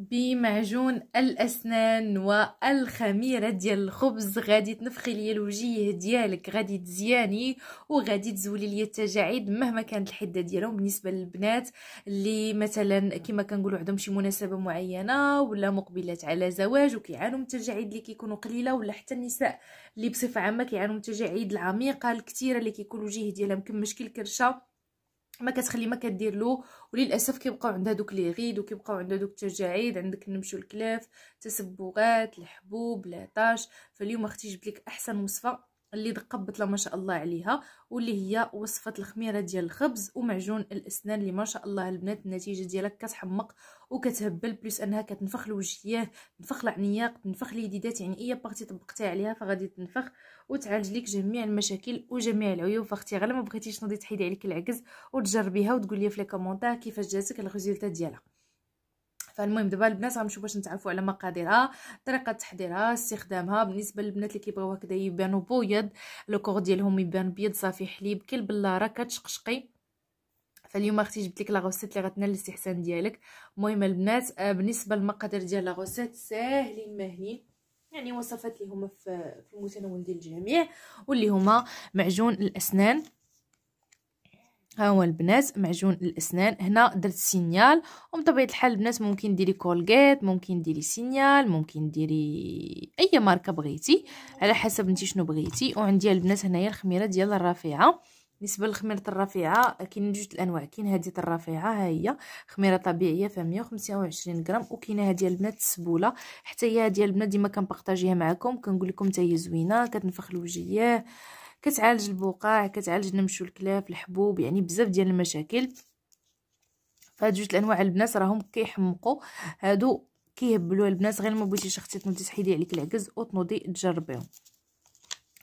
بمعجون الاسنان والخميره ديال الخبز غادي تنفخي ليا الوجيه ديالك غادي تزياني وغادي تزولي ليا التجاعيد مهما كانت الحده ديالهم بالنسبه للبنات اللي مثلا كما كنقولوا عندهم شي مناسبه معينه ولا مقبلات على زواج وكيعانوا من التجاعيد اللي كيكونوا قليله ولا حتى النساء اللي بصفه عامه كيعانوا من التجاعيد العميقه الكثيره اللي كيكون الوجيه ديالها مكمش كي الكرشه ما كتخلي ما كدير له وللاسف كيبقاو عندها دوك لي غيد وكيبقاو عندها دوك التجاعيد عندك نمشوا الكلاف تسبغات الحبوب العطاش فاليوم اختي جبت لك احسن وصفه اللي دقبت لها ما شاء الله عليها واللي هي وصفه الخميره ديال الخبز ومعجون الاسنان اللي ما شاء الله البنات النتيجه ديالها كتحمق وكتهبل بلس انها كتنفخ الوجهيه تنفخ العنياق تنفخ اليديدات يعني اي بارتي طبقتيها عليها فغادي تنفخ وتعالج لك جميع المشاكل وجميع العيوب فاختي غير ما بغيتيش تنوضي تحيدي عليك العكز وتجربيها وتقول لي في لي كومونتير كيفاش جاتك الريزلت ديالها فالمهم دابا البنات غنمشيو باش نتعرفوا على مقاديرها طريقه تحضيرها استخدامها بالنسبه للبنات اللي كيبغيو هكذا يبانو بيض لو كور ديالهم يبان بيض صافي حليب كل بلاره كتشقشقي فاليوم اختي جبت لك لا غوسيت اللي غتنال الاستحسان ديالك المهم البنات آه، بالنسبه للمقادير ديال لا غوسيت ساهلين ماهلين يعني وصفات اللي هما في المتناول ديال الجميع واللي هما معجون الاسنان ها هو البنات معجون الاسنان هنا درت سينيال وبطبيعه الحال البنات ممكن ديري كولغيت ممكن ديري سينيال ممكن ديري اي ماركه بغيتي على حسب انت شنو بغيتي وعندي البنات هنايا الخميره ديال الرافعه بالنسبه للخميره الرفيعه كاين جوج الانواع كاين هذه الرفيعه ها هي خميره طبيعيه فيها 125 غرام وكاينه هذه البنات السبوله حتى هي ديال البنات ديما كنبارطاجيها معكم كنقول لكم حتى هي زوينه كتنفخ الوجيه كتعالج البقاع كتعالج نمشو الكلاف الحبوب يعني بزاف ديال المشاكل فهاد جوج الانواع البنات راهم كيحمقوا هادو كيهبلوا البنات غير ما بغيتيش اختي تنوضي تحيدي عليك العكز وتنوضي تجربيهم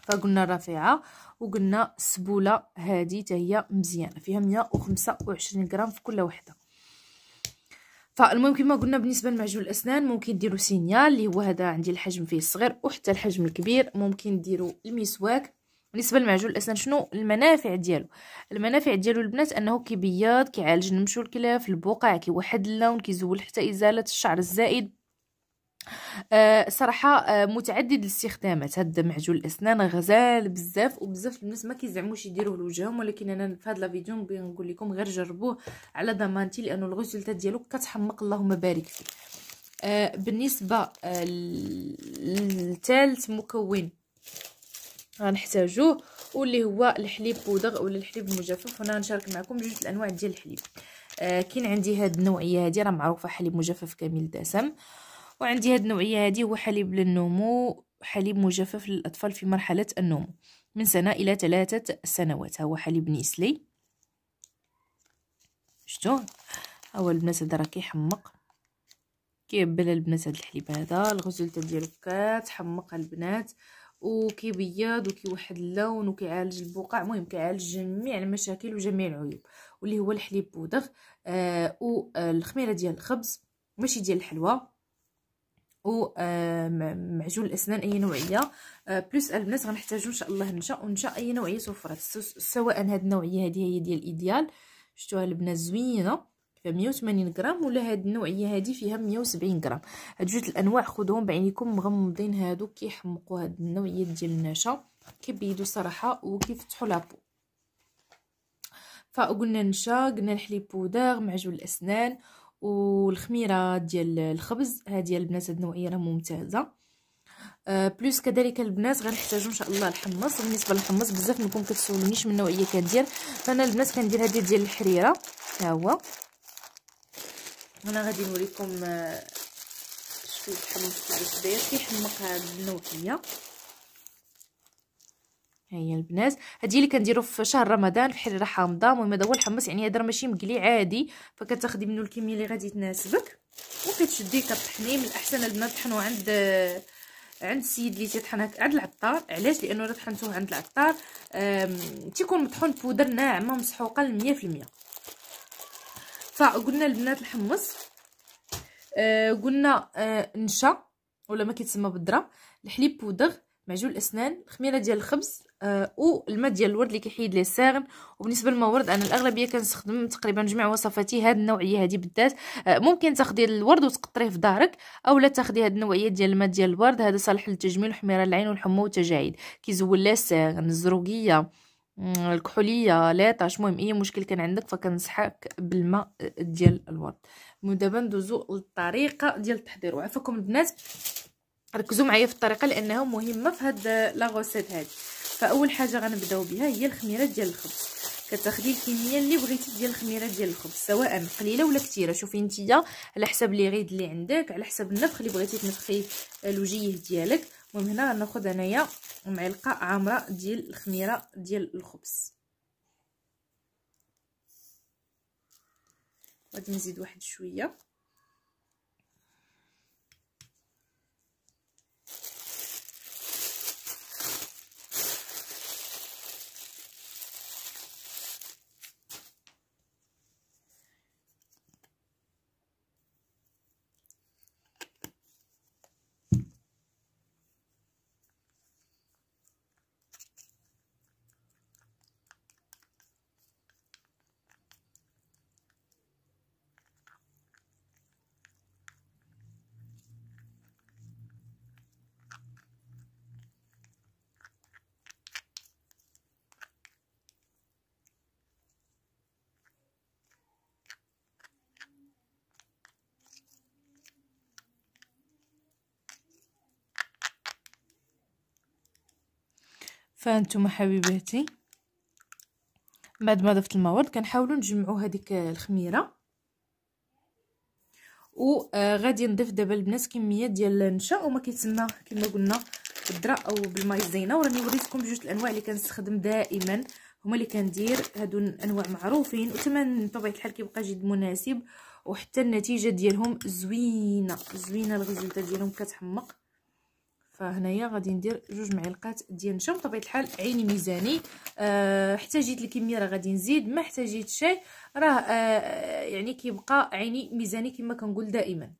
فقلنا رفيعه وقلنا السبوله هذه حتى هي مزيانه فيها 125 غرام في كل وحده فالمهم كما قلنا بالنسبه لمعجون الاسنان ممكن ديروا سينيال اللي هو هذا عندي الحجم فيه الصغير وحتى الحجم الكبير ممكن ديروا المسواك بالنسبه لمعجون الاسنان شنو المنافع ديالو المنافع ديالو البنات انه كيبيض كيعالج نمشو الكلاف البقع كيوحد اللون كيزول حتى ازاله الشعر الزائد أه صراحه آه، متعدد الاستخدامات هاد معجون الاسنان غزال بزاف وبزاف الناس ما كيزعموش يديروه لوجههم ولكن انا في هاد لا فيديو نبغي نقول لكم غير جربوه على ضمانتي لانه الغسلته ديالو كتحمق اللهم بارك فيه أه بالنسبه آه، للثالث مكون غنحتاجوه واللي هو الحليب بودغ ولا الحليب المجفف هنا نشارك معكم جوج الانواع ديال الحليب آه كاين عندي هاد النوعيه هادي راه معروفه حليب مجفف كامل الدسم آه وعندي هاد النوعيه هادي هو حليب للنمو حليب مجفف للاطفال في مرحله النمو من سنه الى ثلاثه سنوات هو حليب نيسلي شتو هو البنات هذا راه كيحمق كيبان البنات هاد الحليب هذا الغزلتا ديالو كتحمق البنات وكيبيض وكيوحد اللون وكيعالج البقع المهم كيعالج جميع المشاكل وجميع العيوب واللي هو الحليب بودغ آه والخميره ديال الخبز ماشي ديال الحلوى ومعجون آه، الاسنان اي نوعيه بلس آه، البنات غنحتاجو ان شاء الله نشا ونشا اي نوعيه توفرات سواء هاد النوعيه هادي هي ديال ايديال شفتوها البنات زوينه فيها 180 غرام ولا هاد النوعيه هادي فيها 170 غرام هاد جوج الانواع خذوهم بعينيكم مغمضين هادو كيحمقوا هاد النوعيه ديال النشا كيبيدوا صراحه وكيفتحوا لابو فقلنا نشا قلنا الحليب بودر معجون الاسنان والخميره ديال الخبز هذه البنات هاد النوعيه راه ممتازه أه بلوس كذلك البنات غنحتاجو ان شاء الله الحمص بالنسبه للحمص بزاف منكم كتسولونيش من النوعيه كندير فانا البنات كندير هذه ديال الحريره ها هو انا غادي نوريكم آه، شويه الحمص اللي كيحمق هذه النوعيه ها هي يعني البنات هذه اللي كنديرو في شهر رمضان في الحريره حامضه المهم هذا هو الحمص يعني هذا ماشي مقلي عادي فكتاخدي منه الكميه اللي غادي تناسبك وكتشدي كطحنيه من الاحسن البنات طحنوه عند عند السيد اللي تيطحن عند العطار علاش لانه الا طحنتوه عند العطار تيكون مطحون بودر ناعمه مسحوقه ل 100% فقلنا البنات الحمص آه قلنا آه نشا ولا ما كيتسمى بالذره الحليب بودر معجون الاسنان الخميره ديال الخبز آه والماء ديال الورد اللي كيحيد ليه الساغن وبالنسبه للمورد انا الاغلبيه كنستخدم تقريبا جميع وصفاتي هاد النوعيه هادي بالذات آه ممكن تاخدي الورد وتقطريه في ظهرك اولا تاخدي هاد النوعيه ديال الماء ديال الورد هذا صالح للتجميل وحميره العين والحمى والتجاعيد كيزول لها الساغن الزروقيه الكحوليه لاطاش المهم اي مشكل كان عندك فكنصحك بالماء ديال الورد دابا ندوزو للطريقه ديال التحضير وعفاكم البنات ركزوا معايا في الطريقه لانها مهمه في هاد لا هذه هادي فاول حاجه غنبداو بها هي الخميره ديال الخبز كتاخدي الكميه اللي بغيتي ديال الخميره ديال الخبز سواء قليله ولا كثيره شوفي نتيا على حسب لي غيد اللي عندك على حسب النفخ اللي بغيتي تنفخي الوجيه ديالك المهم هنا غناخذ انايا معلقه عامره ديال الخميره ديال الخبز غادي نزيد واحد شويه فانتم حبيباتي بعد ما ضفت المواد كنحاولوا نجمعوا هذيك الخميره وغادي آه، نضيف دابا البنات كميه ديال النشا وما كيتسمى كما قلنا بالذره او بالمايزينا وراني وريتكم بجوج الانواع اللي كنستخدم دائما هما اللي كندير هادو انواع معروفين وثمن بطبيعه الحال كيبقى جد مناسب وحتى النتيجه ديالهم زوينه زوينه الغزلته ديالهم كتحمق فهنايا غادي ندير جوج معلقات ديال النشا بطبيعه الحال عيني ميزاني أه احتاجيت الكميه راه غادي نزيد ما احتاجيت شيء راه أه يعني كيبقى عيني ميزاني كما كنقول دائما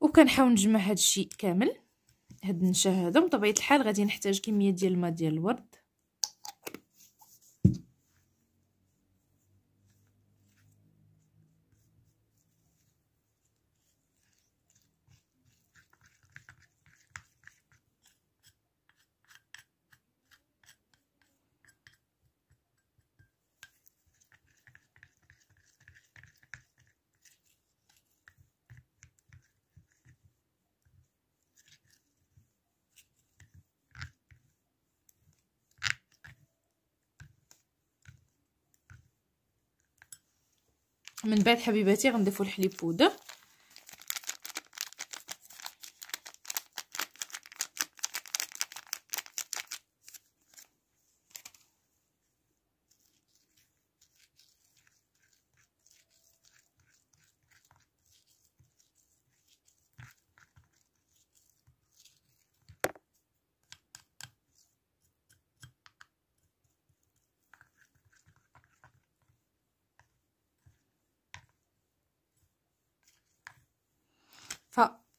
وكنحاول نجمع هذا الشيء كامل هاد النشا هذا بطبيعه الحال غادي نحتاج كميه ديال الماء ديال الورد من بعد حبيباتي غنضيفو الحليب بودر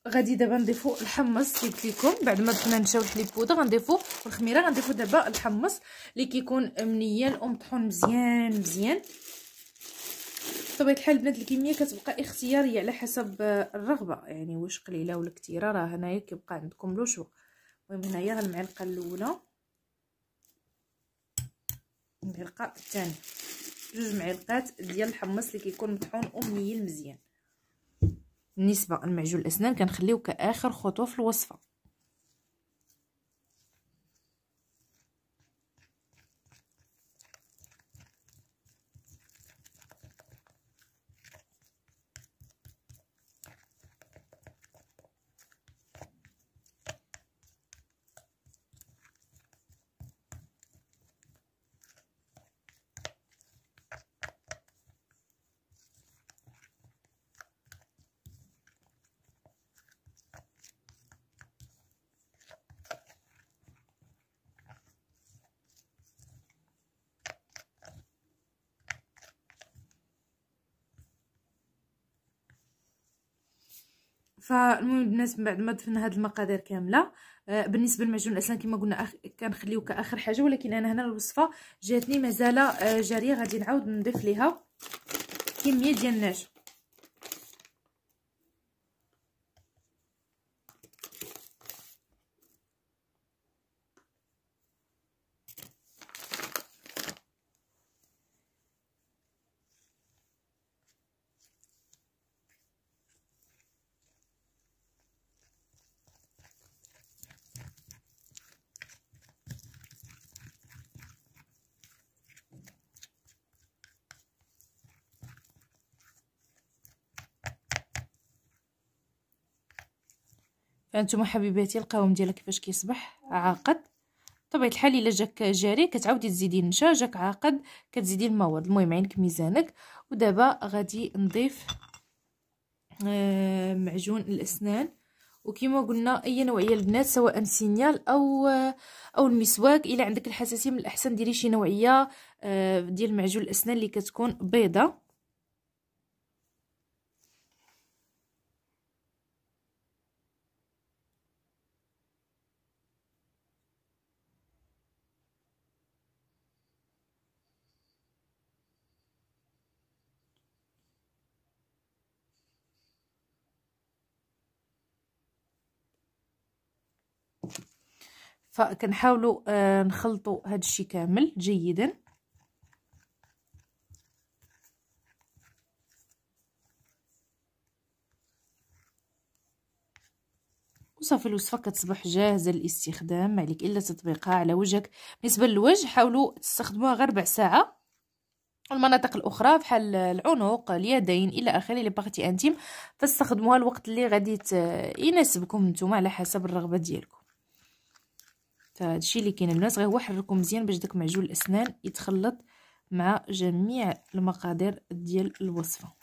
غادي دابا نضيفو الحمص اللي قلت لكم بعد ما درنا نشاو الحليب بودره غنضيفو الخميره غنضيفو دابا الحمص اللي كيكون منيل ومطحون مزيان مزيان بطبيعه الحال البنات الكميه كتبقى اختياريه على حسب الرغبه يعني واش قليله ولا كثيره راه هنايا كيبقى عندكم لو شو المهم هنايا المعلقه الاولى المعلقه الثانيه جوج معلقات ديال الحمص اللي كيكون مطحون ومنيل مزيان بالنسبه لمعجون الاسنان كنخليوه كاخر خطوه في الوصفه فالمهم الناس من بعد ما دفنا هاد المقادير كامله آه، بالنسبه للمعجون الاسنان كما قلنا أخ... كنخليو كاخر حاجه ولكن انا هنا الوصفه جاتني مازال آه، جاريه غادي نعاود نضيف ليها كميه ديال النعجون هانتوما حبيباتي القوام ديالها كيفاش كيصبح عاقد بطبيعه الحال الا جاك جاري كتعاودي تزيدي النشا جاك عاقد كتزيدي المواد المهم عينك ميزانك ودابا غادي نضيف آه معجون الاسنان وكما قلنا اي نوعيه البنات سواء سينيال او آه، او المسواك الا عندك الحساسيه من الاحسن ديري شي نوعيه آه ديال معجون الاسنان اللي كتكون بيضه فكنحاولوا آه نخلطوا هذا الشيء كامل جيدا وصافي الوصفه كتصبح جاهزه للاستخدام ما عليك الا تطبيقها على وجهك بالنسبه للوجه حاولوا تستخدموها غير ربع ساعه المناطق الاخرى بحال العنق اليدين الى اخره لي باغتي انتيم فاستخدموها الوقت اللي غادي يناسبكم نتوما على حسب الرغبه ديالكم فهادشي اللي كاين البنات غير هو حركو مزيان باش داك معجون الاسنان يتخلط مع جميع المقادير ديال الوصفه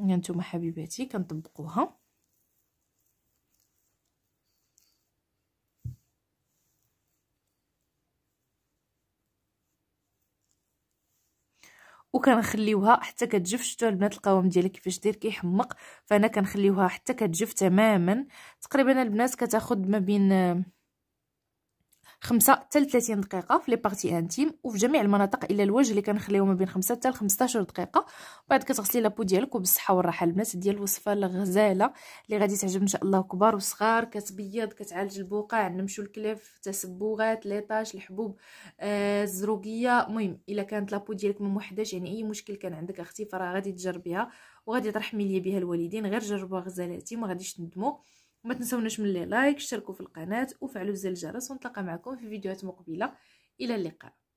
هانتوما حبيباتي كنطبقوها وكنخليوها حتى كتجف شفتوا البنات القوام ديالها كيفاش داير كيحمق فانا كنخليوها حتى كتجف تماما تقريبا البنات كتاخد ما بين خمسة حتى 30 دقيقه في لي بارتي انتيم وفي جميع المناطق الا الوجه اللي كنخليوه ما بين خمسة حتى 15 دقيقه بعد كتغسلي لابو ديالك وبالصحه والراحه البنات ديال الوصفه الغزاله اللي غادي تعجب ان شاء الله كبار وصغار كتبيض كتعالج البقع نمشو الكلف تسبغات ليطاج الحبوب آه المهم الا كانت لابو ديالك ما موحداش يعني اي مشكل كان عندك اختي فراه غادي تجربيها وغادي ترحمي لي بها الوالدين غير جربوها غزالاتي ما غاديش تندموا وما تنسوناش من لي لايك اشتركوا في القناه وفعلوا زر الجرس ونتلاقى معكم في فيديوهات مقبله الى اللقاء